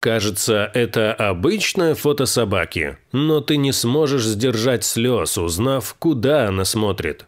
Кажется, это обычное фото собаки, но ты не сможешь сдержать слез, узнав, куда она смотрит.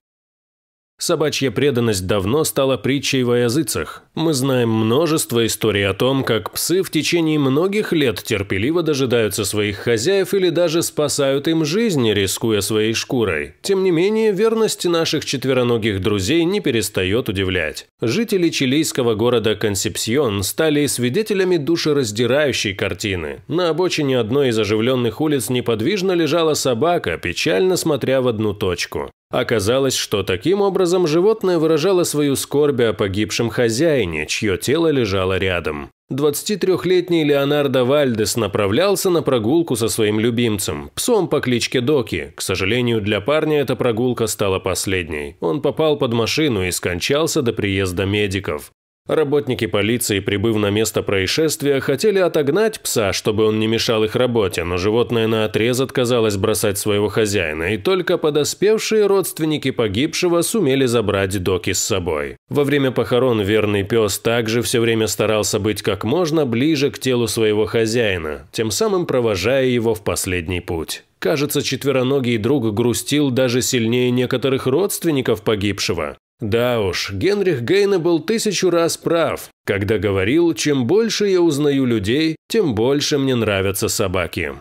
Собачья преданность давно стала притчей во языцах. Мы знаем множество историй о том, как псы в течение многих лет терпеливо дожидаются своих хозяев или даже спасают им жизнь, рискуя своей шкурой. Тем не менее, верность наших четвероногих друзей не перестает удивлять. Жители чилийского города Консепсьон стали свидетелями душераздирающей картины. На обочине одной из оживленных улиц неподвижно лежала собака, печально смотря в одну точку. Оказалось, что таким образом животное выражало свою скорбь о погибшем хозяине, чье тело лежало рядом. 23-летний Леонардо Вальдес направлялся на прогулку со своим любимцем, псом по кличке Доки. К сожалению, для парня эта прогулка стала последней. Он попал под машину и скончался до приезда медиков. Работники полиции, прибыв на место происшествия, хотели отогнать пса, чтобы он не мешал их работе, но животное наотрез отказалось бросать своего хозяина, и только подоспевшие родственники погибшего сумели забрать Доки с собой. Во время похорон верный пес также все время старался быть как можно ближе к телу своего хозяина, тем самым провожая его в последний путь. Кажется, четвероногий друг грустил даже сильнее некоторых родственников погибшего. Да уж, Генрих Гейна был тысячу раз прав, когда говорил, чем больше я узнаю людей, тем больше мне нравятся собаки.